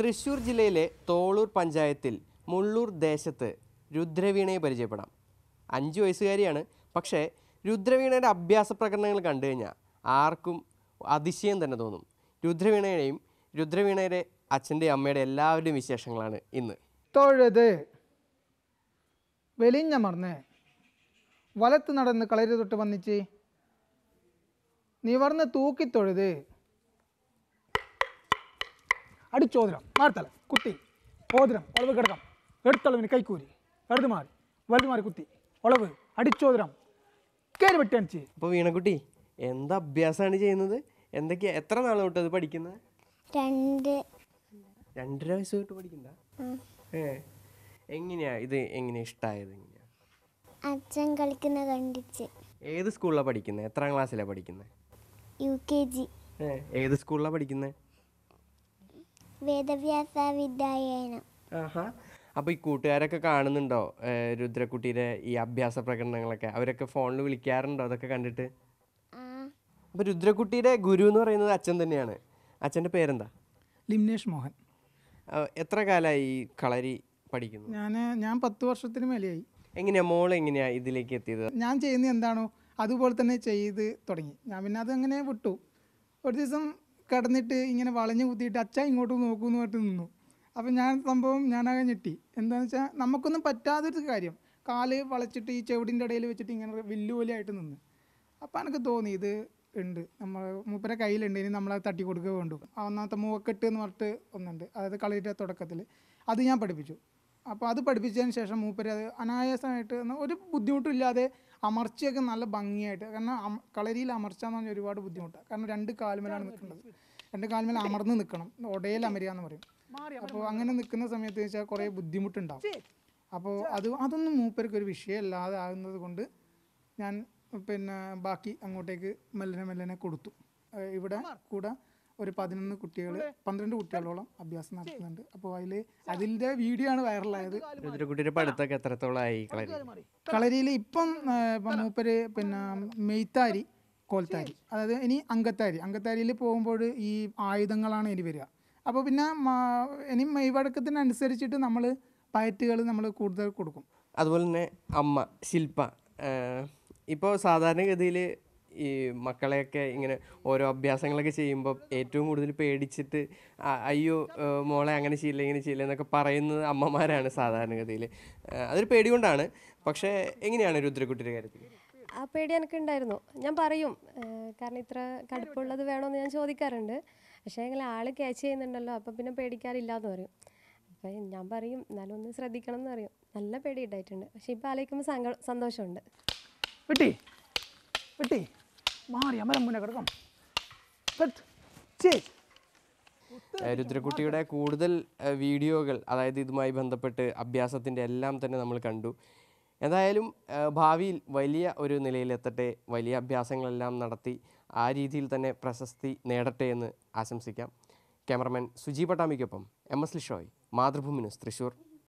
തൃശൂർ ജില്ലയിലെ തോളൂർ പഞ്ചായത്തിൽ മുള്ളൂർ ദേശത്ത് രുദ്രവീണയെ പരിചയപ്പെടാം അഞ്ച് വയസ്സുകാരിയാണ് പക്ഷേ രുദ്രവീണയുടെ അഭ്യാസ പ്രകടനങ്ങൾ കണ്ടു കഴിഞ്ഞാൽ ആർക്കും അതിശയം തന്നെ തോന്നും രുദ്രവീണയുടെയും രുദ്രവീണയുടെ അച്ഛൻ്റെയും അമ്മയുടെ എല്ലാവരുടെയും വിശേഷങ്ങളാണ് ഇന്ന് തൊഴുത് വെലിഞ്ഞമർന്ന് വലത്ത് നടന്ന് കളരി തൊട്ട് വന്നിച്ച് നിവർന്ന് തൂക്കിത്തൊഴുത് അടിച്ചോതിരം മാർത്തല കുത്തി ഓതിരം ഒളവ് കിടക്കം എടുത്തളവിന് കൈക്കൂരി എടുത്തു മാറി വലുത് മാറി കുത്തി ഒളവ് അടിച്ചോതിരം കയറി വെട്ടിയടിച്ച് അപ്പോൾ വീണക്കുട്ടി എന്ത് അഭ്യാസമാണ് ചെയ്യുന്നത് എന്തൊക്കെയാ എത്ര നാൾ തൊട്ട് അത് പഠിക്കുന്നത് രണ്ട് രണ്ടര വയസ്സ് തൊട്ട് പഠിക്കണ്ട ഏ എങ്ങനെയാ ഇത് എങ്ങനെ ഇഷ്ടമായത് എങ്ങനെയാ അച്ഛൻ കളിക്കുന്ന കണ്ടിച്ച് ഏത് സ്കൂളിലാണ് പഠിക്കുന്നത് എത്രാം ക്ലാസ്സിലാണ് പഠിക്കുന്നത് യു കെ ജി ഏത് സ്കൂളിലാണ് പഠിക്കുന്നത് വേദവ്യാസ വിദ്യായന ആഹാ അപ്പോൾ ഈ കൂട്ടുകാരൊക്കെ കാണുന്നുണ്ടോ രുദ്രക്കുട്ടിയുടെ ഈ അഭ്യാസ പ്രകടനങ്ങളൊക്കെ അവരൊക്കെ ഫോണിൽ വിളിക്കാറുണ്ടോ അതൊക്കെ കണ്ടിട്ട് അപ്പൊ അപ്പോൾ രുദ്രക്കുട്ടിയുടെ ഗുരു എന്ന് പറയുന്നത് അച്ഛൻ തന്നെയാണ് അച്ഛൻ്റെ പേരെന്താ ലിംനേഷ് മോഹൻ എത്ര കാലമായി ഈ കളരി പഠിക്കുന്നു ഞാൻ ഞാൻ പത്ത് വർഷത്തിന് മേലെയായി എങ്ങനെയാ മോൾ എങ്ങനെയാ ഇതിലേക്ക് എത്തിയത് ഞാൻ ചെയ്യുന്ന എന്താണോ അതുപോലെ തന്നെ ചെയ്ത് തുടങ്ങി ഞാൻ പിന്നെ അതങ്ങനെ വിട്ടു ഒരു ദിവസം കടന്നിട്ട് ഇങ്ങനെ വളഞ്ഞു കുത്തിയിട്ട് അച്ഛ ഇങ്ങോട്ട് എന്ന് പറഞ്ഞിട്ട് നിന്നു അപ്പം ഞാൻ സംഭവം ഞാനാകെ ഞെട്ടി എന്താണെന്ന് വെച്ചാൽ നമുക്കൊന്നും പറ്റാത്തൊരു കാര്യം കാല് വളച്ചിട്ട് ഈ ചെവിടിൻ്റെ ഇടയിൽ വെച്ചിട്ട് ഇങ്ങനെ വെല്ലുവിളിയായിട്ട് നിന്ന് അപ്പോൾ എനിക്ക് തോന്നി ഇത് ഉണ്ട് നമ്മൾ മൂപ്പരെ കയ്യിലുണ്ട് ഇനി നമ്മളത് തട്ടി കൊടുക്കുക വേണ്ടു ഒന്നാമത്തെ മൂവക്കെട്ട് എന്ന് പറഞ്ഞിട്ട് ഒന്നുണ്ട് അതായത് കളിയുടെ തുടക്കത്തിൽ അത് ഞാൻ പഠിപ്പിച്ചു അപ്പോൾ അത് പഠിപ്പിച്ചതിന് ശേഷം മൂപ്പര് അത് അനായാസമായിട്ട് ഒരു ബുദ്ധിമുട്ടില്ലാതെ അമർച്ചയൊക്കെ നല്ല ഭംഗിയായിട്ട് കാരണം കളരിയിൽ അമർച്ചാന്ന് പറഞ്ഞാൽ ഒരുപാട് ബുദ്ധിമുട്ടാണ് കാരണം രണ്ട് കാൽമേലാണ് നിൽക്കുന്നത് രണ്ട് കാൽമേൽ അമർന്ന് നിൽക്കണം ഒടയിൽ അമരുക എന്ന് പറയും അപ്പോൾ അങ്ങനെ നിൽക്കുന്ന സമയത്ത് വെച്ചാൽ കുറേ ബുദ്ധിമുട്ടുണ്ടാവും അപ്പോൾ അത് അതൊന്നും മൂപ്പർക്ക് ഒരു വിഷയമല്ലാതെ ആകുന്നത് കൊണ്ട് ഞാൻ പിന്നെ ബാക്കി അങ്ങോട്ടേക്ക് മെല്ലനെ മെല്ലനെ കൊടുത്തു ഇവിടെ കൂടെ ഒരു പതിനൊന്ന് കുട്ടികൾ പന്ത്രണ്ട് കുട്ടികളോളം അഭ്യാസം നടത്തുന്നുണ്ട് അപ്പോൾ അതിൽ അതിൻ്റെ വീഡിയോ ആണ് വൈറലായത് കുട്ടിയുടെ പഠിത്തമൊക്കെ എത്രത്തോളമായി കളരിയിൽ ഇപ്പം മൂപ്പര് പിന്നെ മെയ്ത്താരി കോൽത്താരി അതായത് ഇനി അങ്കത്താരി അങ്കത്താരിയിൽ പോകുമ്പോൾ ഈ ആയുധങ്ങളാണ് ഇനി വരിക അപ്പോൾ പിന്നെ ഇനി മെയ്വഴക്കത്തിനനുസരിച്ചിട്ട് നമ്മൾ പയറ്റുകൾ നമ്മൾ കൂടുതൽ കൊടുക്കും അതുപോലെ തന്നെ അമ്മ ശില്പ ഇപ്പോൾ സാധാരണഗതിയിൽ ഈ മക്കളെയൊക്കെ ഇങ്ങനെ ഓരോ അഭ്യാസങ്ങളൊക്കെ ചെയ്യുമ്പോൾ ഏറ്റവും കൂടുതൽ പേടിച്ചിട്ട് അയ്യോ മോളെ അങ്ങനെ ചെയ്യില്ല ഇങ്ങനെ ചെയ്യില്ല എന്നൊക്കെ പറയുന്നത് അമ്മമാരാണ് സാധാരണഗതിയിൽ അതൊരു പേടി കൊണ്ടാണ് പക്ഷേ എങ്ങനെയാണ് രുദ്രകുട്ടിയുടെ കാര്യത്തിൽ ആ പേടി എനിക്ക് ഉണ്ടായിരുന്നു ഞാൻ പറയും കാരണം ഇത്ര കടുപ്പുള്ളത് വേണമെന്ന് ഞാൻ ചോദിക്കാറുണ്ട് പക്ഷേ എങ്കിൽ ആൾ ക്യാച്ച് ചെയ്യുന്നുണ്ടല്ലോ അപ്പം പിന്നെ പേടിക്കാറില്ല എന്ന് പറയും അപ്പം ഞാൻ പറയും എന്നാലും ഒന്ന് ശ്രദ്ധിക്കണം എന്ന് പറയും നല്ല പേടി ഉണ്ടായിട്ടുണ്ട് പക്ഷെ ഇപ്പം ആലോചിക്കുമ്പോൾ സങ്കട സന്തോഷമുണ്ട് വിട്ടി വിട്ടി മാറി അമരം മുന്നേ കിടക്കാം രുദ്രകുട്ടിയുടെ കൂടുതൽ വീഡിയോകൾ അതായത് ഇതുമായി ബന്ധപ്പെട്ട് അഭ്യാസത്തിൻ്റെ എല്ലാം തന്നെ നമ്മൾ കണ്ടു എന്തായാലും ഭാവിയിൽ വലിയ ഒരു നിലയിലെത്തട്ടെ വലിയ അഭ്യാസങ്ങളെല്ലാം നടത്തി ആ രീതിയിൽ തന്നെ പ്രശസ്തി നേടട്ടെ എന്ന് ആശംസിക്കാം ക്യാമറമാൻ സുജി പട്ടാമിക്കൊപ്പം M S Lishoy Mathrubhumi news Thrissur